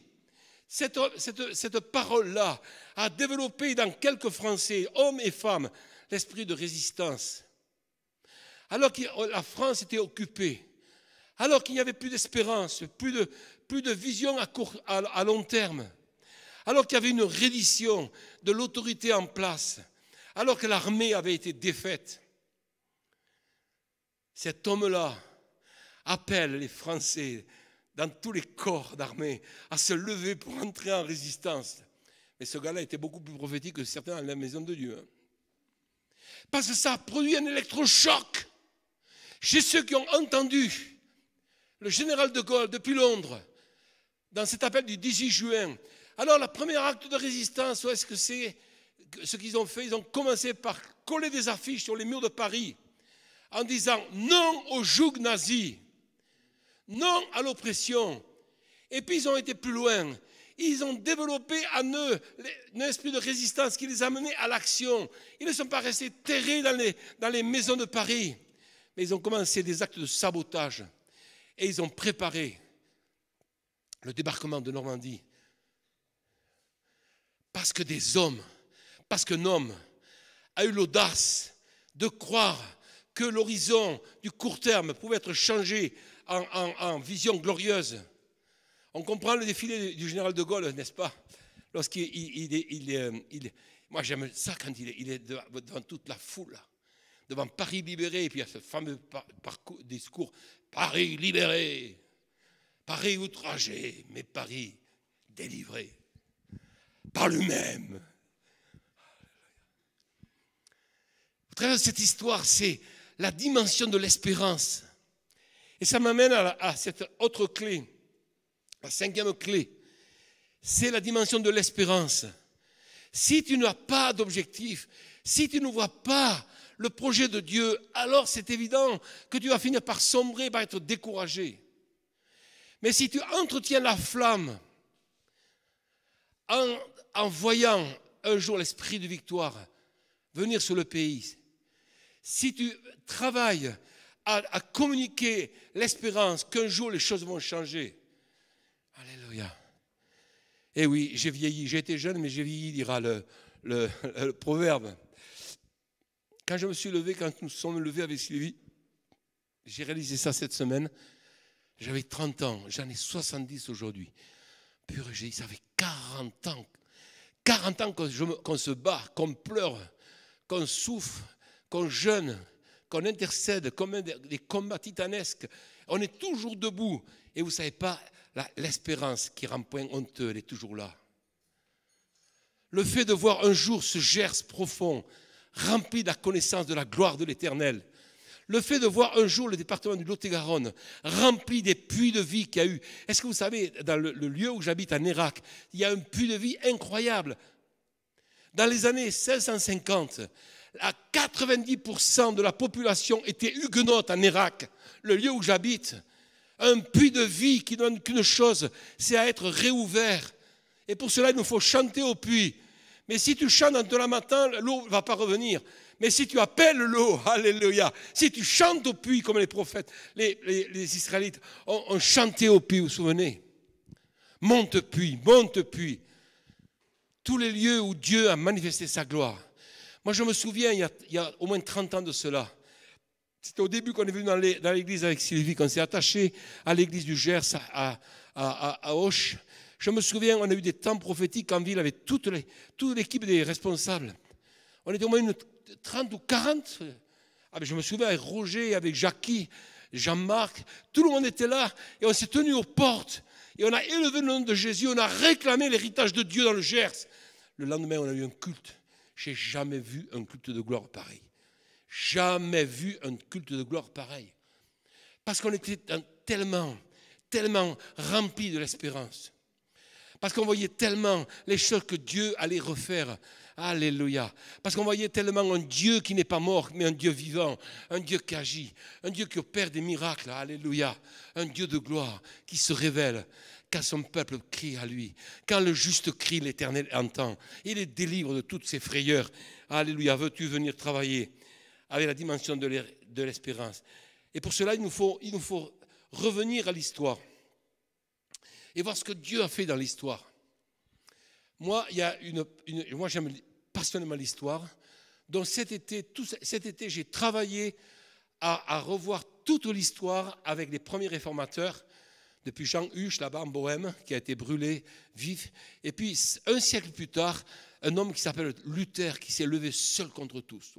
A: cette parole-là a développé dans quelques Français, hommes et femmes, l'esprit de résistance. Alors que la France était occupée, alors qu'il n'y avait plus d'espérance, plus de, vision à, long terme, alors qu'il y avait une reddition de l'autorité en place, alors que l'armée avait été défaite. Cet homme-là appelle les Français dans tous les corps d'armée à se lever pour entrer en résistance. Mais ce gars-là était beaucoup plus prophétique que certains à la maison de Dieu. Hein. Parce que ça a produit un électrochoc chez ceux qui ont entendu le général de Gaulle depuis Londres, dans cet appel du 18 juin. Alors, le premier acte de résistance, est-ce que c'est ce qu'ils ont fait Ils ont commencé par coller des affiches sur les murs de Paris en disant non au joug nazi, non à l'oppression. Et puis, ils ont été plus loin. Ils ont développé en eux un esprit de résistance qui les a menés à l'action. Ils ne sont pas restés terrés dans les, dans les maisons de Paris, mais ils ont commencé des actes de sabotage et ils ont préparé le débarquement de Normandie. Parce que des hommes, parce qu'un homme a eu l'audace de croire que l'horizon du court terme pouvait être changé en, vision glorieuse. On comprend le défilé du général de Gaulle, n'est-ce pas Lorsqu'il il, il, il, euh, moi j'aime ça quand il est, devant, toute la foule, devant Paris libéré, et puis il y a ce fameux discours Paris libéré, Paris outragé, mais Paris délivré par lui-même. Au travers cette histoire, c'est la dimension de l'espérance. Et ça m'amène à, à, cette autre clé, la cinquième clé. C'est la dimension de l'espérance. Si tu n'as pas d'objectif, si tu ne vois pas le projet de Dieu, alors c'est évident que tu vas finir par sombrer, par être découragé. Mais si tu entretiens la flamme en, voyant un jour l'esprit de victoire venir sur le pays, si tu travailles à, communiquer l'espérance qu'un jour les choses vont changer, Alléluia. Et eh oui, j'ai vieilli, j'ai été jeune, mais j'ai vieilli, dira le proverbe. Quand je me suis levé, quand nous sommes levés avec Sylvie, j'ai réalisé ça cette semaine. J'avais 30 ans, j'en ai 70 aujourd'hui. Pur j'ai ça fait 40 ans. 40 ans qu'on se bat, qu'on pleure, qu'on souffre, qu'on jeûne, qu'on intercède comme des combats titanesques. On est toujours debout. Et vous ne savez pas, l'espérance qui rend point honteux, elle est toujours là. Le fait de voir un jour ce gerce profond, rempli de la connaissance de la gloire de l'Éternel. Le fait de voir un jour le département du Lot-et-Garonne rempli des puits de vie qu'il y a eu. Est-ce que vous savez, dans le, lieu où j'habite, en Nérac, il y a un puits de vie incroyable. Dans les années 1650, à 90% de la population était huguenote en Irak, le lieu où j'habite. Un puits de vie qui donne qu'une chose, c'est à être réouvert. Et pour cela, il nous faut chanter au puits, mais si tu chantes en la matin, l'eau ne va pas revenir. Mais si tu appelles l'eau, alléluia, si tu chantes au puits comme les prophètes, les, Israélites ont, chanté au puits, vous vous souvenez Monte puits, monte puits. Tous les lieux où Dieu a manifesté sa gloire. Moi, je me souviens, il y a, au moins 30 ans de cela, c'était au début qu'on est venu dans l'église avec Sylvie, qu'on s'est attaché à l'église du Gers à, à Auch. Je me souviens, on a eu des temps prophétiques en ville avec toute l'équipe des responsables. On était au moins une 30 ou 40. Ah, mais je me souviens avec Roger, avec Jackie, Jean-Marc, tout le monde était là et on s'est tenu aux portes. Et on a élevé le nom de Jésus, on a réclamé l'héritage de Dieu dans le Gers. Le lendemain, on a eu un culte. J'ai jamais vu un culte de gloire pareil. Jamais vu un culte de gloire pareil. Parce qu'on était tellement, tellement rempli de l'espérance. Parce qu'on voyait tellement les choses que Dieu allait refaire. Alléluia. Parce qu'on voyait tellement un Dieu qui n'est pas mort, mais un Dieu vivant, un Dieu qui agit, un Dieu qui opère des miracles. Alléluia. Un Dieu de gloire qui se révèle quand son peuple crie à lui. Quand le juste crie, l'Éternel entend. Il est délivre de toutes ses frayeurs. Alléluia. Veux-tu venir travailler avec la dimension de l'espérance Et pour cela, il nous faut revenir à l'histoire et voir ce que Dieu a fait dans l'histoire. Moi, il y a une, moi j'aime passionnément l'histoire. Donc cet été, cet été, j'ai travaillé à, revoir toute l'histoire avec les premiers réformateurs, depuis Jean Huche là-bas en Bohème, qui a été brûlé vif, et puis un siècle plus tard, un homme qui s'appelle Luther, qui s'est levé seul contre tous.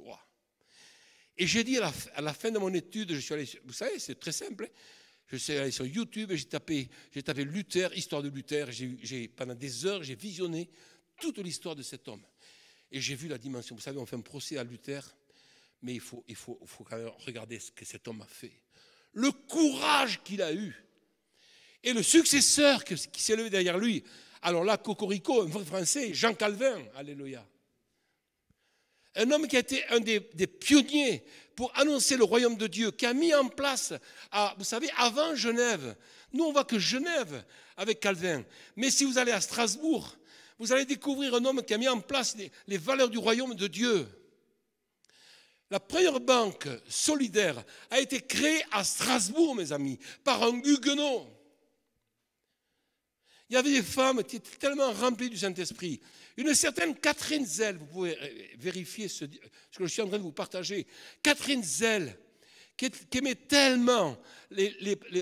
A: Et j'ai dit à la, fin de mon étude, je suis allé, vous savez, c'est très simple, hein je suis allé sur YouTube et j'ai tapé, Luther, histoire de Luther. J'ai, pendant des heures, j'ai visionné toute l'histoire de cet homme. Et j'ai vu la dimension. Vous savez, on fait un procès à Luther, mais il faut, il faut, il faut quand même regarder ce que cet homme a fait. Le courage qu'il a eu. Et le successeur qui s'est levé derrière lui. Alors là, Cocorico, un vrai français, Jean Calvin, alléluia un homme qui a été un des, pionniers pour annoncer le royaume de Dieu, qui a mis en place, vous savez, avant Genève. Nous, on voit que Genève avec Calvin. Mais si vous allez à Strasbourg, vous allez découvrir un homme qui a mis en place les valeurs du royaume de Dieu. La première banque solidaire a été créée à Strasbourg, mes amis, par un huguenot. Il y avait des femmes qui étaient tellement remplies du Saint-Esprit une certaine Catherine Zell, vous pouvez euh, vérifier ce, que je suis en train de vous partager. Catherine Zell, qui, aimait tellement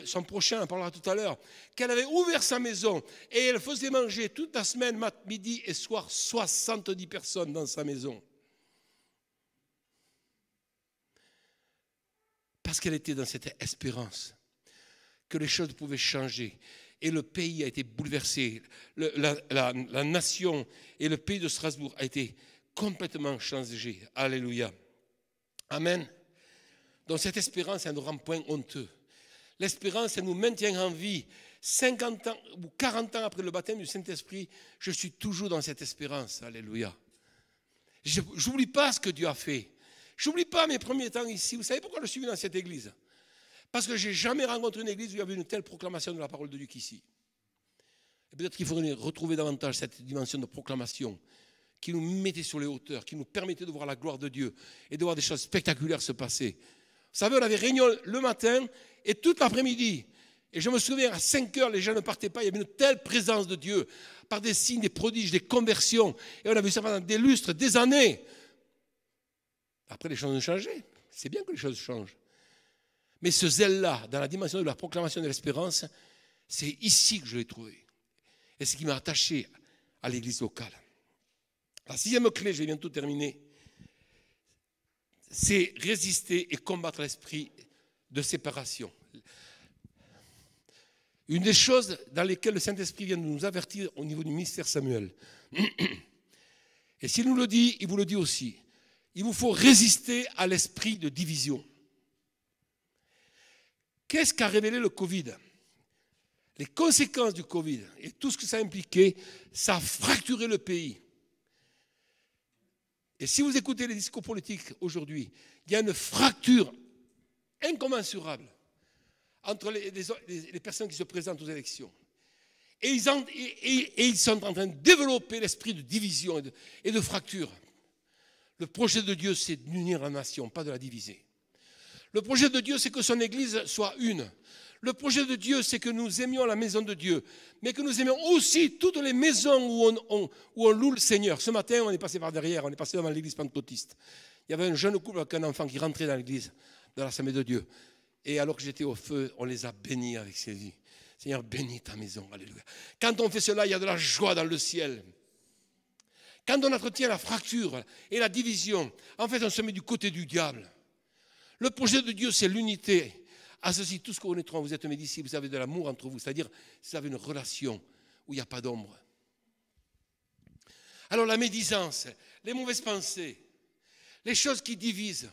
A: son prochain, on parlera tout à l'heure, qu'elle avait ouvert sa maison et elle faisait manger toute la semaine, midi et soir, 70 personnes dans sa maison. Parce qu'elle était dans cette espérance que les choses pouvaient changer et le pays a été bouleversé. la, nation et le pays de Strasbourg a été complètement changé. Alléluia. Amen. Donc cette espérance, elle nous rend point honteux. L'espérance, nous maintient en vie. 50 ans ou 40 ans après le baptême du Saint-Esprit, je suis toujours dans cette espérance. Alléluia. Je n'oublie pas ce que Dieu a fait. J'oublie pas mes premiers temps ici. Vous savez pourquoi je suis venu dans cette église parce que j'ai jamais rencontré une église où il y avait une telle proclamation de la parole de Dieu qu'ici. Peut-être qu'il faudrait retrouver davantage cette dimension de proclamation qui nous mettait sur les hauteurs, qui nous permettait de voir la gloire de Dieu et de voir des choses spectaculaires se passer. Vous savez, on avait réunion le matin et toute l'après-midi. Et je me souviens, à 5 heures, les gens ne partaient pas. Il y avait une telle présence de Dieu par des signes, des prodiges, des conversions. Et on a vu ça pendant des lustres, des années. Après, les choses ont changé. C'est bien que les choses changent. Mais ce zèle-là, dans la dimension de la proclamation de l'espérance, c'est ici que je l'ai trouvé. Et ce qui m'a attaché à l'église locale. La sixième clé, je vais bientôt terminer, c'est résister et combattre l'esprit de séparation. Une des choses dans lesquelles le Saint-Esprit vient de nous avertir au niveau du ministère Samuel. Et s'il nous le dit, il vous le dit aussi. Il vous faut résister à l'esprit de division. Qu'est-ce qu'a révélé le Covid Les conséquences du Covid et tout ce que ça a impliqué, ça a fracturé le pays. Et si vous écoutez les discours politiques aujourd'hui, il y a une fracture incommensurable entre les, personnes qui se présentent aux élections. Et ils, sont en train de développer l'esprit de division et de, de fracture. Le projet de Dieu, c'est d'unir la nation, pas de la diviser. Le projet de Dieu, c'est que son Église soit une. Le projet de Dieu, c'est que nous aimions la maison de Dieu, mais que nous aimions aussi toutes les maisons où on, on loue le Seigneur. Ce matin, on est passé par derrière, on est passé devant l'église pentecôtiste. Il y avait un jeune couple avec un enfant qui rentrait dans l'église, dans l'assemblée de Dieu. Et alors que j'étais au feu, on les a bénis avec ses vies. Seigneur, bénis ta maison. Alléluia. Quand on fait cela, il y a de la joie dans le ciel. Quand on entretient la fracture et la division, en fait, on se met du côté du diable. Le projet de Dieu, c'est l'unité. À ceci, tout ce qu'on vous êtes mes vous avez de l'amour entre vous, c'est-à-dire vous avez une relation où il n'y a pas d'ombre. Alors la médisance, les mauvaises pensées, les choses qui divisent,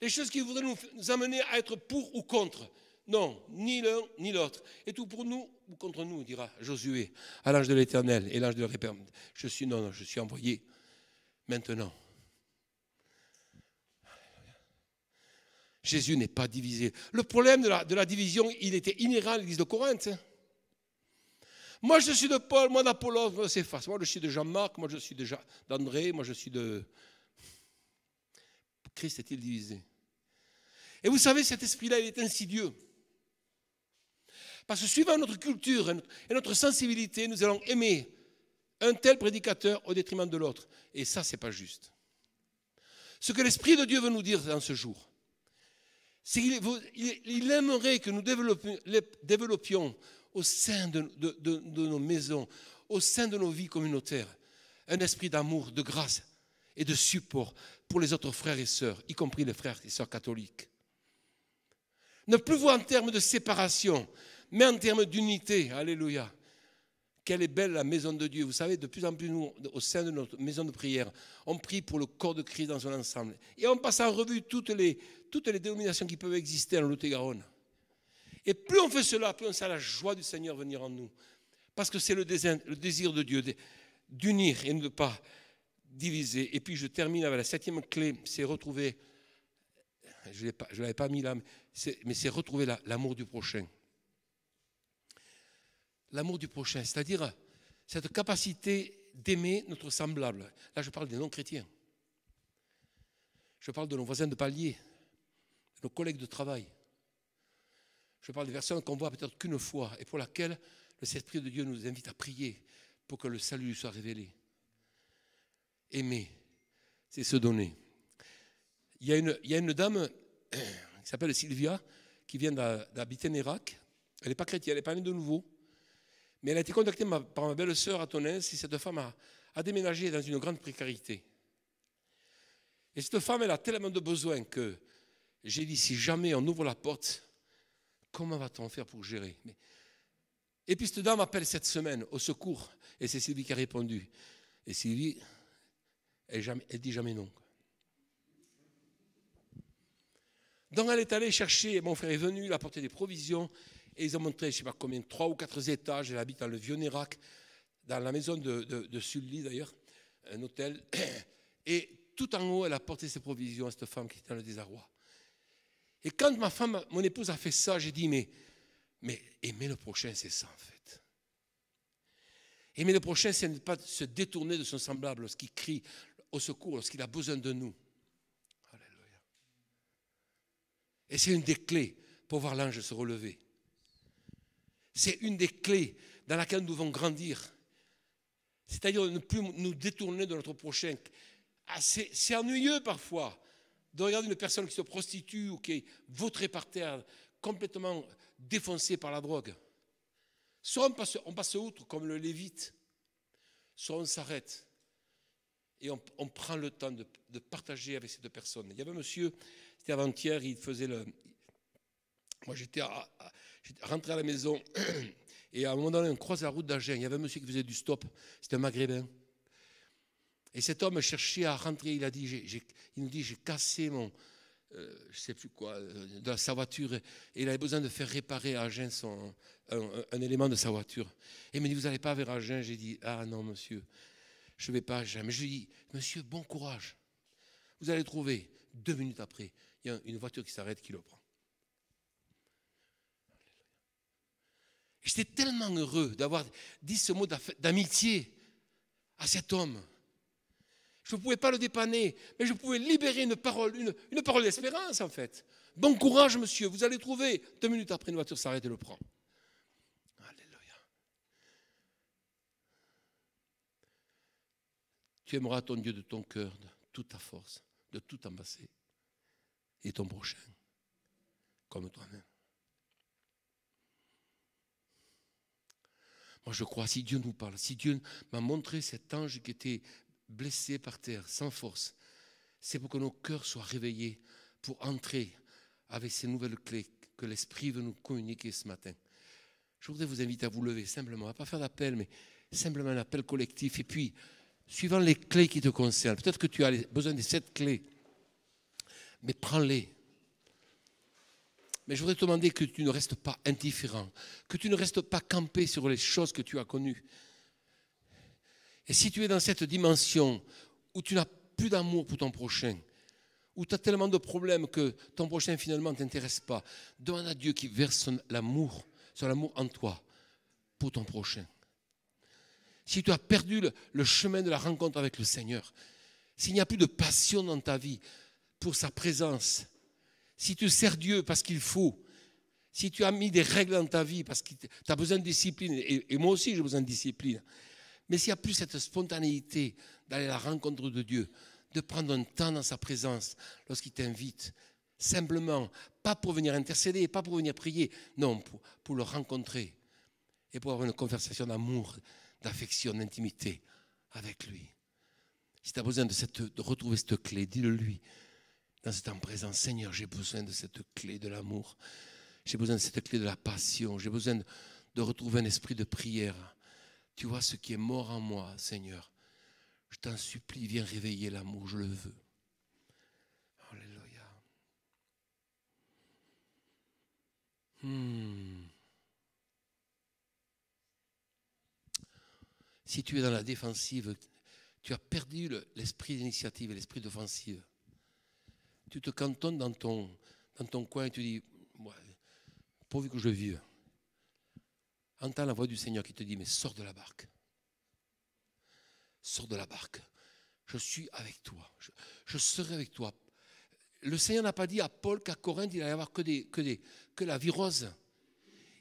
A: les choses qui voudraient nous, amener à être pour ou contre. Non, ni l'un ni l'autre. Et tout pour nous ou contre nous, dira Josué à l'ange de l'Éternel et l'ange de la Je suis non, non, je suis envoyé maintenant. Jésus n'est pas divisé. Le problème de la, division, il était inhérent à l'église de Corinthe. Hein. Moi, je suis de Paul, moi d'Apollos, moi de moi je suis de Jean-Marc, moi je suis d'André, moi je suis de... Christ est-il divisé Et vous savez, cet esprit-là, il est insidieux. Parce que suivant notre culture et notre sensibilité, nous allons aimer un tel prédicateur au détriment de l'autre. Et ça, c'est pas juste. Ce que l'Esprit de Dieu veut nous dire dans ce jour, il aimerait que nous développions au sein de, nos maisons, au sein de nos vies communautaires, un esprit d'amour, de grâce et de support pour les autres frères et sœurs, y compris les frères et sœurs catholiques. Ne plus voir en termes de séparation, mais en termes d'unité. Alléluia. Quelle est belle la maison de Dieu. Vous savez, de plus en plus, nous, au sein de notre maison de prière, on prie pour le corps de Christ dans son ensemble. Et on passe en revue toutes les, toutes les dénominations qui peuvent exister en Lot-et-Garonne. Et plus on fait cela, plus on sent la joie du Seigneur venir en nous. Parce que c'est le, désir de Dieu d'unir et ne pas diviser. Et puis je termine avec la septième clé, c'est retrouver, je ne l'avais pas mis là, mais c'est retrouver l'amour du prochain. L'amour du prochain, c'est-à-dire cette capacité d'aimer notre semblable. Là, je parle des non-chrétiens. Je parle de nos voisins de palier nos collègues de travail. Je parle des personnes qu'on voit peut-être qu'une fois et pour laquelle le Saint-Esprit de Dieu nous invite à prier pour que le salut soit révélé. Aimer, c'est se donner. Il y a une, dame qui s'appelle Sylvia qui vient d'habiter en Irak. Elle n'est pas chrétienne, elle n'est pas née de nouveau. Mais elle a été contactée par ma belle-sœur à Tonnes et cette femme a déménagé dans une grande précarité. Et cette femme, elle a tellement de besoins que j'ai dit, si jamais on ouvre la porte, comment va-t-on faire pour gérer Et puis cette dame appelle cette semaine au secours, et c'est Sylvie qui a répondu. Et Sylvie, elle, jamais, dit jamais non. Donc elle est allée chercher, mon frère est venu, il a apporté des provisions, et ils ont montré, je ne sais pas combien, trois ou quatre étages, elle habite dans le vieux Nérac, dans la maison de, de Sully d'ailleurs, un hôtel. Et tout en haut, elle a porté ses provisions à cette femme qui était dans le désarroi. Et quand ma femme, mon épouse a fait ça, j'ai dit, mais, aimer le prochain, c'est ça en fait. Aimer le prochain, c'est ne pas se détourner de son semblable lorsqu'il crie au secours, lorsqu'il a besoin de nous. Alléluia. Et c'est une des clés pour voir l'ange se relever. C'est une des clés dans laquelle nous devons grandir. C'est-à-dire ne plus nous détourner de notre prochain. Ah, c'est ennuyeux parfois de regarder une personne qui se prostitue ou qui est vautrée par terre, complètement défoncée par la drogue. Soit on passe, outre comme le lévite, soit on s'arrête et on, prend le temps de, partager avec cette personne. Il y avait un monsieur, c'était avant-hier, il faisait le. Moi, j'étais rentré à la maison et à un moment donné, on croise la route d'Agen. Il y avait un monsieur qui faisait du stop, c'était un maghrébin. Et cet homme cherchait à rentrer. Il, a dit, il nous dit J'ai cassé mon. Euh, je sais plus quoi, euh, de sa voiture. Et il avait besoin de faire réparer à Agen son, un, élément de sa voiture. Et il me dit Vous n'allez pas vers Agen J'ai dit Ah non, monsieur, je ne vais pas à Agen. Mais je lui ai dit Monsieur, bon courage. Vous allez trouver. Deux minutes après, il y a une voiture qui s'arrête, qui le prend. J'étais tellement heureux d'avoir dit ce mot d'amitié à cet homme. Je ne pouvais pas le dépanner, mais je pouvais libérer une parole, une, parole d'espérance en fait. Bon courage, monsieur, vous allez trouver. Deux minutes après, une voiture s'arrête et le prend. Alléluia. Tu aimeras ton Dieu de ton cœur, de toute ta force, de tout ton et ton prochain, comme toi-même. Moi, je crois, si Dieu nous parle, si Dieu m'a montré cet ange qui était blessés par terre, sans force. C'est pour que nos cœurs soient réveillés, pour entrer avec ces nouvelles clés que l'Esprit veut nous communiquer ce matin. Je voudrais vous inviter à vous lever simplement, à pas faire d'appel, mais simplement un appel collectif. Et puis, suivant les clés qui te concernent, peut-être que tu as besoin de cette clés, mais prends-les. Mais je voudrais te demander que tu ne restes pas indifférent, que tu ne restes pas campé sur les choses que tu as connues, et si tu es dans cette dimension où tu n'as plus d'amour pour ton prochain, où tu as tellement de problèmes que ton prochain finalement ne t'intéresse pas, demande à Dieu qui verse l'amour, son amour en toi pour ton prochain. Si tu as perdu le, chemin de la rencontre avec le Seigneur, s'il n'y a plus de passion dans ta vie pour sa présence, si tu sers Dieu parce qu'il faut, si tu as mis des règles dans ta vie parce que tu as besoin de discipline, et moi aussi j'ai besoin de discipline, mais s'il n'y a plus cette spontanéité d'aller à la rencontre de Dieu, de prendre un temps dans sa présence lorsqu'il t'invite, simplement, pas pour venir intercéder, pas pour venir prier, non, pour, le rencontrer et pour avoir une conversation d'amour, d'affection, d'intimité avec lui. Si tu as besoin de, cette, de retrouver cette clé, dis-le lui dans ce temps présent. Seigneur, j'ai besoin de cette clé de l'amour. J'ai besoin de cette clé de la passion. J'ai besoin de, retrouver un esprit de prière tu vois ce qui est mort en moi, Seigneur. Je t'en supplie, viens réveiller l'amour, je le veux. Alléluia. Hmm. Si tu es dans la défensive, tu as perdu l'esprit d'initiative et l'esprit d'offensive. Tu te cantonnes dans ton, dans ton coin et tu dis, pourvu que je vive. Entends la voix du Seigneur qui te dit, mais sors de la barque. Sors de la barque. Je suis avec toi. Je, serai avec toi. Le Seigneur n'a pas dit à Paul qu'à Corinthe, il allait y avoir que, des, que, des, que la virose.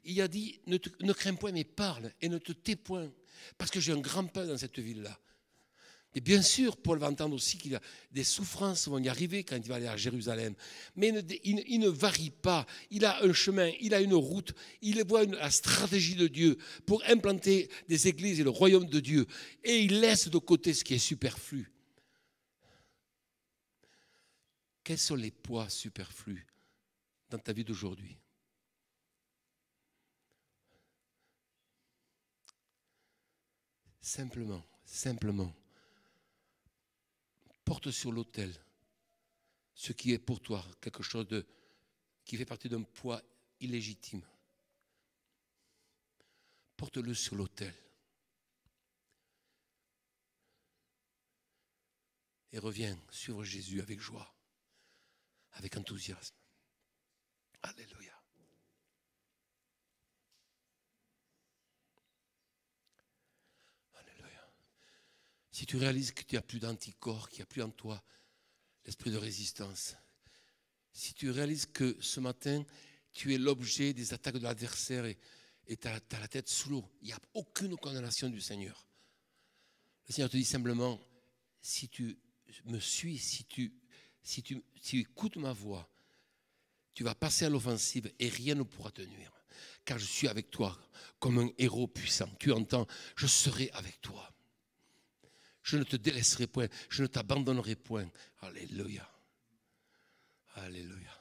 A: Il a dit, ne, ne crains point, mais parle et ne te tais point, parce que j'ai un grand pain dans cette ville-là. Et bien sûr, Paul va entendre aussi qu'il a des souffrances vont y arriver quand il va aller à Jérusalem. Mais il ne, varie pas. Il a un chemin, il a une route, il voit la stratégie de Dieu pour implanter des églises et le royaume de Dieu. Et il laisse de côté ce qui est superflu. Quels sont les poids superflus dans ta vie d'aujourd'hui Simplement, simplement porte sur l'autel ce qui est pour toi quelque chose de, qui fait partie d'un poids illégitime. Porte-le sur l'autel. Et reviens suivre Jésus avec joie, avec enthousiasme. Alléluia. Si tu réalises que tu n'as plus d'anticorps, qu'il n'y a plus en toi l'esprit de résistance, si tu réalises que ce matin, tu es l'objet des attaques de l'adversaire et tu as, la tête sous l'eau, il n'y a aucune condamnation du Seigneur. Le Seigneur te dit simplement, si tu me suis, si tu, si tu, si tu écoutes ma voix, tu vas passer à l'offensive et rien ne pourra te nuire. Car je suis avec toi comme un héros puissant. Tu entends, je serai avec toi. Je ne te délaisserai point. Je ne t'abandonnerai point. Alléluia. Alléluia.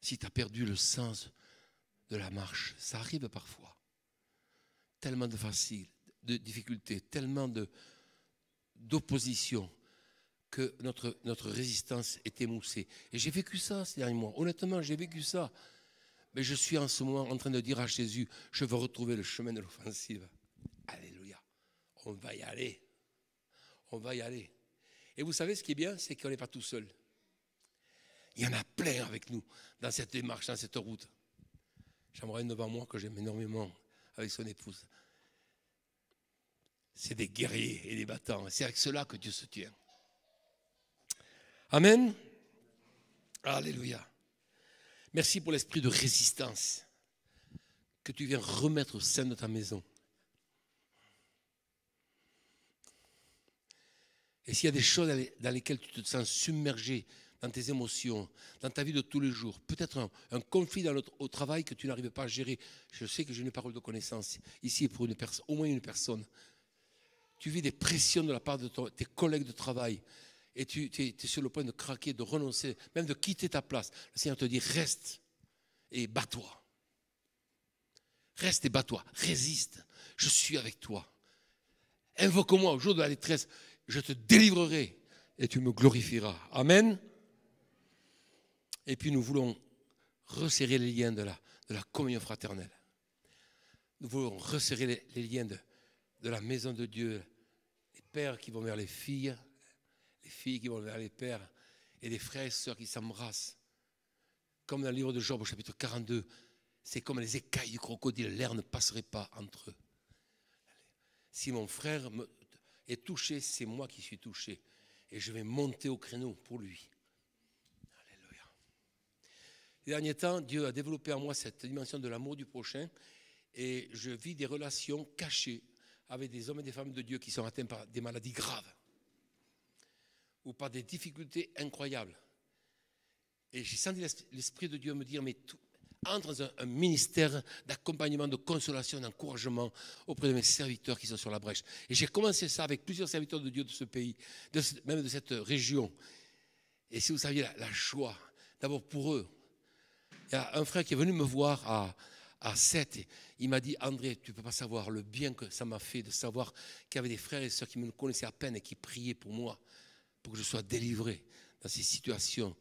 A: Si tu as perdu le sens de la marche, ça arrive parfois. Tellement de de difficultés, tellement de, d'opposition que notre, notre résistance est émoussée. Et j'ai vécu ça ces derniers mois. Honnêtement, j'ai vécu ça. Mais je suis en ce moment en train de dire à Jésus, je veux retrouver le chemin de l'offensive. Alléluia. On va y aller. On va y aller. Et vous savez ce qui est bien, c'est qu'on n'est pas tout seul. Il y en a plein avec nous dans cette démarche, dans cette route. J'aimerais une devant moi que j'aime énormément avec son épouse. C'est des guerriers et des battants. C'est avec cela que Dieu se tient. Amen. Alléluia. Merci pour l'esprit de résistance que tu viens remettre au sein de ta maison. Et s'il y a des choses dans lesquelles tu te sens submergé, dans tes émotions, dans ta vie de tous les jours, peut-être un, conflit dans au travail que tu n'arrives pas à gérer. Je sais que j'ai une parole de connaissance ici pour une au moins une personne. Tu vis des pressions de la part de tes collègues de travail, et tu, es, sur le point de craquer, de renoncer, même de quitter ta place, le Seigneur te dit reste et bats-toi. Reste et bats-toi, résiste, je suis avec toi. Invoque-moi au jour de la détresse, je te délivrerai et tu me glorifieras. Amen. Et puis nous voulons resserrer les liens de la, communion fraternelle. Nous voulons resserrer les, liens de, de la maison de Dieu, les pères qui vont vers les filles, filles qui vont vers les pères et les frères et sœurs qui s'embrassent. Comme dans le livre de Job au chapitre 42, c'est comme les écailles du crocodile, l'air ne passerait pas entre eux. Si mon frère est touché, c'est moi qui suis touché. Et je vais monter au créneau pour lui. Alléluia. temps, Dieu a développé en moi cette dimension de l'amour du prochain. Et je vis des relations cachées avec des hommes et des femmes de Dieu qui sont atteints par des maladies graves ou par des difficultés incroyables. Et j'ai senti l'Esprit de Dieu me dire, mais entre dans un, ministère d'accompagnement, de consolation, d'encouragement auprès de mes serviteurs qui sont sur la brèche. Et j'ai commencé ça avec plusieurs serviteurs de Dieu de ce pays, de même de cette région. Et si vous saviez la, joie, d'abord pour eux, il y a un frère qui est venu me voir à, à 7. Il m'a dit, André, tu ne peux pas savoir le bien que ça m'a fait de savoir qu'il y avait des frères et sœurs qui me connaissaient à peine et qui priaient pour moi pour que je sois délivré dans ces situations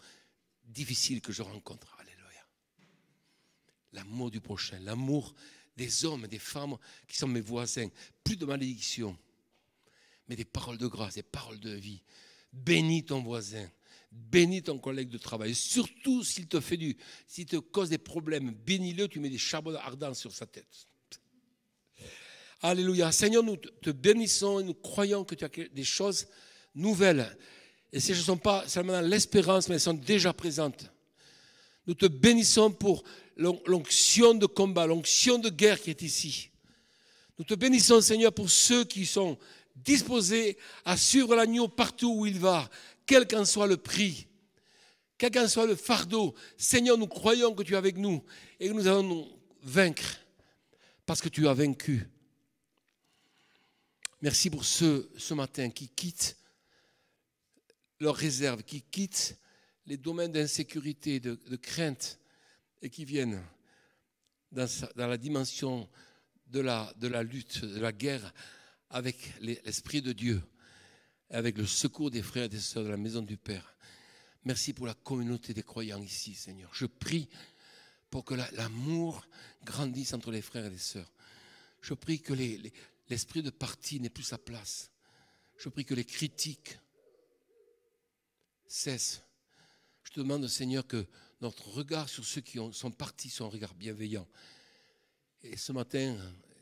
A: difficiles que je rencontre. Alléluia. L'amour du prochain, l'amour des hommes et des femmes qui sont mes voisins. Plus de malédiction, mais des paroles de grâce, des paroles de vie. Bénis ton voisin, bénis ton collègue de travail. Surtout s'il te fait du, s'il te cause des problèmes, bénis-le, tu mets des charbons ardents sur sa tête. Alléluia. Seigneur, nous te bénissons et nous croyons que tu as des choses nouvelles. Et ces choses ne sont pas seulement dans l'espérance, mais elles sont déjà présentes. Nous te bénissons pour l'onction de combat, l'onction de guerre qui est ici. Nous te bénissons, Seigneur, pour ceux qui sont disposés à suivre l'agneau partout où il va, quel qu'en soit le prix, quel qu'en soit le fardeau. Seigneur, nous croyons que tu es avec nous et que nous allons nous vaincre parce que tu as vaincu. Merci pour ceux ce matin qui quittent leurs réserves, qui quittent les domaines d'insécurité, de, crainte, et qui viennent dans, la dimension de la, de la, lutte, de la guerre, avec l'Esprit de Dieu, avec le secours des frères et des sœurs de la maison du Père. Merci pour la communauté des croyants ici, Seigneur. Je prie pour que l'amour grandisse entre les frères et les sœurs. Je prie que l'esprit les, de parti n'ait plus sa place. Je prie que les critiques, cesse. Je te demande, Seigneur, que notre regard sur ceux qui sont partis soit un regard bienveillant. Et ce matin,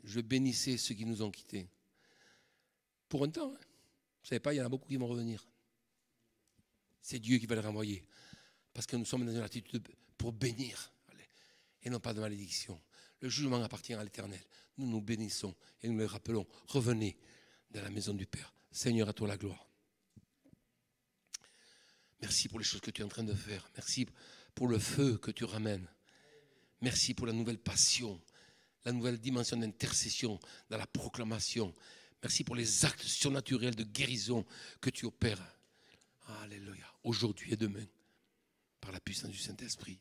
A: je bénissais ceux qui nous ont quittés. Pour un temps, hein. vous ne savez pas, il y en a beaucoup qui vont revenir. C'est Dieu qui va les renvoyer. Parce que nous sommes dans une attitude pour bénir et non pas de malédiction. Le jugement appartient à l'Éternel. Nous nous bénissons et nous le rappelons. Revenez dans la maison du Père. Seigneur, à toi la gloire. Merci pour les choses que tu es en train de faire. Merci pour le feu que tu ramènes. Merci pour la nouvelle passion, la nouvelle dimension d'intercession dans la proclamation. Merci pour les actes surnaturels de guérison que tu opères. Alléluia. Aujourd'hui et demain, par la puissance du Saint-Esprit.